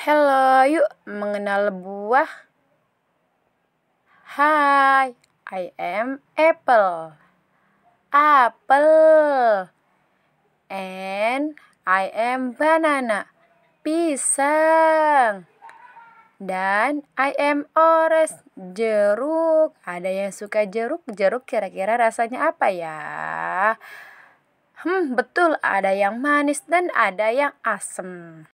Hello, yuk mengenal buah. Hi, I am apple. Apple. And I am banana. Pisang. Dan I am orange, jeruk. Ada yang suka jeruk? Jeruk kira-kira rasanya apa ya? Hmm, betul ada yang manis dan ada yang asem.